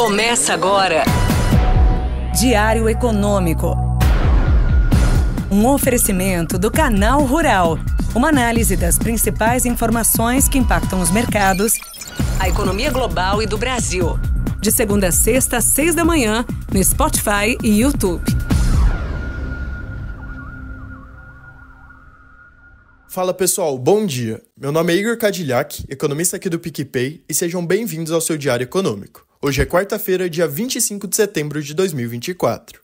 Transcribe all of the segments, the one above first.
Começa agora. Diário Econômico. Um oferecimento do Canal Rural. Uma análise das principais informações que impactam os mercados, a economia global e do Brasil. De segunda a sexta, às seis da manhã, no Spotify e YouTube. Fala pessoal, bom dia. Meu nome é Igor Cadilhac, economista aqui do PicPay, e sejam bem-vindos ao seu Diário Econômico. Hoje é quarta-feira, dia 25 de setembro de 2024.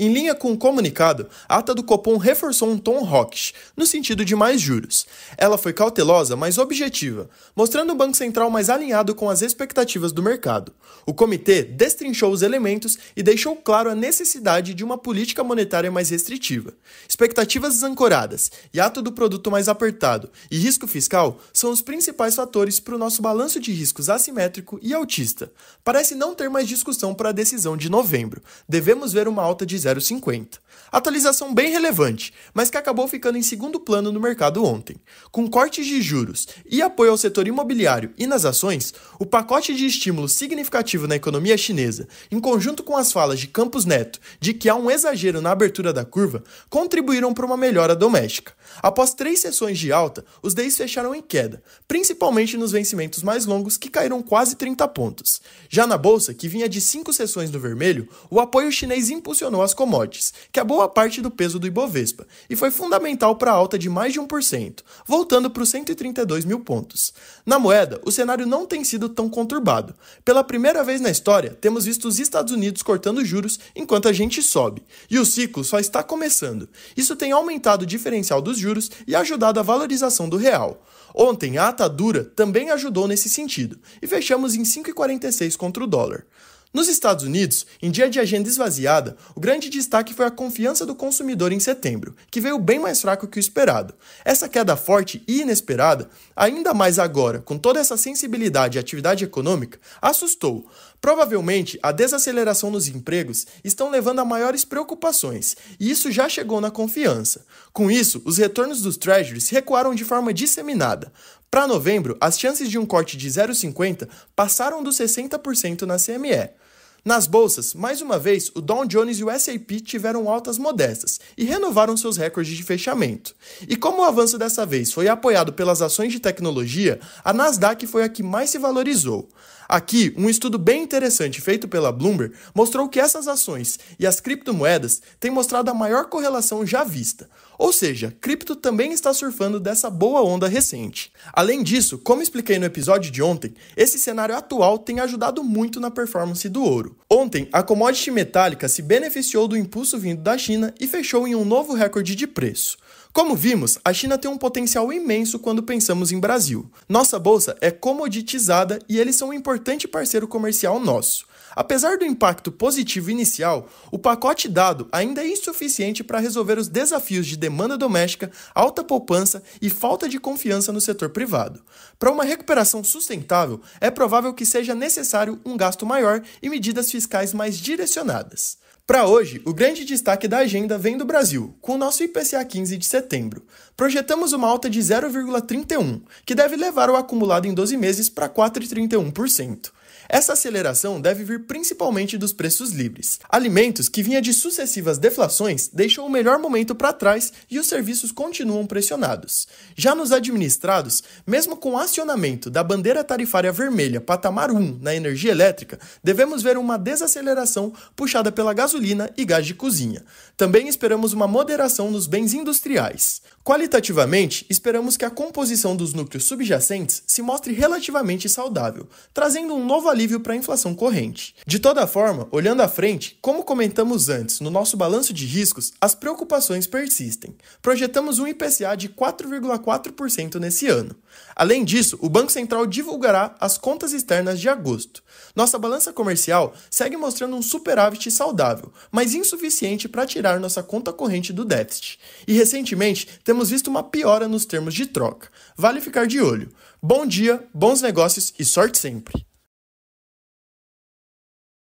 Em linha com o comunicado, a ata do Copom reforçou um tom hawkish, no sentido de mais juros. Ela foi cautelosa, mas objetiva, mostrando o Banco Central mais alinhado com as expectativas do mercado. O comitê destrinchou os elementos e deixou claro a necessidade de uma política monetária mais restritiva. Expectativas desancoradas, hiato do produto mais apertado e risco fiscal são os principais fatores para o nosso balanço de riscos assimétrico e autista. Parece não ter mais discussão para a decisão de novembro. Devemos ver uma alta de 0,50. Atualização bem relevante, mas que acabou ficando em segundo plano no mercado ontem. Com cortes de juros e apoio ao setor imobiliário e nas ações, o pacote de estímulo significativo na economia chinesa, em conjunto com as falas de Campos Neto de que há um exagero na abertura da curva, contribuíram para uma melhora doméstica. Após três sessões de alta, os DEIs fecharam em queda, principalmente nos vencimentos mais longos que caíram quase 30 pontos. Já na bolsa, que vinha de cinco sessões no vermelho, o apoio chinês impulsionou as commodities, que é boa parte do peso do Ibovespa, e foi fundamental para a alta de mais de 1%, voltando para os 132 mil pontos. Na moeda, o cenário não tem sido tão conturbado. Pela primeira vez na história, temos visto os Estados Unidos cortando juros enquanto a gente sobe, e o ciclo só está começando. Isso tem aumentado o diferencial dos juros e ajudado a valorização do real. Ontem, a ata dura também ajudou nesse sentido, e fechamos em 5,46 contra o dólar. Nos Estados Unidos, em dia de agenda esvaziada, o grande destaque foi a confiança do consumidor em setembro, que veio bem mais fraco que o esperado. Essa queda forte e inesperada, ainda mais agora, com toda essa sensibilidade à atividade econômica, assustou. Provavelmente, a desaceleração nos empregos estão levando a maiores preocupações, e isso já chegou na confiança. Com isso, os retornos dos treasuries recuaram de forma disseminada. Para novembro, as chances de um corte de 0,50 passaram dos 60% na CME, nas bolsas, mais uma vez, o Dow Jones e o S&P tiveram altas modestas e renovaram seus recordes de fechamento. E como o avanço dessa vez foi apoiado pelas ações de tecnologia, a Nasdaq foi a que mais se valorizou. Aqui, um estudo bem interessante feito pela Bloomberg mostrou que essas ações e as criptomoedas têm mostrado a maior correlação já vista. Ou seja, cripto também está surfando dessa boa onda recente. Além disso, como expliquei no episódio de ontem, esse cenário atual tem ajudado muito na performance do ouro futuro. Ontem, a commodity metálica se beneficiou do impulso vindo da China e fechou em um novo recorde de preço. Como vimos, a China tem um potencial imenso quando pensamos em Brasil. Nossa bolsa é comoditizada e eles são um importante parceiro comercial nosso. Apesar do impacto positivo inicial, o pacote dado ainda é insuficiente para resolver os desafios de demanda doméstica, alta poupança e falta de confiança no setor privado. Para uma recuperação sustentável, é provável que seja necessário um gasto maior e medidas fiscais mais direcionadas. Para hoje, o grande destaque da agenda vem do Brasil, com o nosso IPCA 15 de setembro. Projetamos uma alta de 0,31, que deve levar o acumulado em 12 meses para 4,31%. Essa aceleração deve vir principalmente dos preços livres. Alimentos, que vinha de sucessivas deflações, deixou o melhor momento para trás e os serviços continuam pressionados. Já nos administrados, mesmo com o acionamento da bandeira tarifária vermelha patamar 1 na energia elétrica, devemos ver uma desaceleração puxada pela gasolina gasolina e gás de cozinha. Também esperamos uma moderação nos bens industriais. Qualitativamente, esperamos que a composição dos núcleos subjacentes se mostre relativamente saudável, trazendo um novo alívio para a inflação corrente. De toda forma, olhando à frente, como comentamos antes no nosso balanço de riscos, as preocupações persistem. Projetamos um IPCA de 4,4% nesse ano. Além disso, o Banco Central divulgará as contas externas de agosto. Nossa balança comercial segue mostrando um superávit saudável, razoável, mas insuficiente para tirar nossa conta corrente do déficit. E recentemente temos visto uma piora nos termos de troca. Vale ficar de olho. Bom dia, bons negócios e sorte sempre!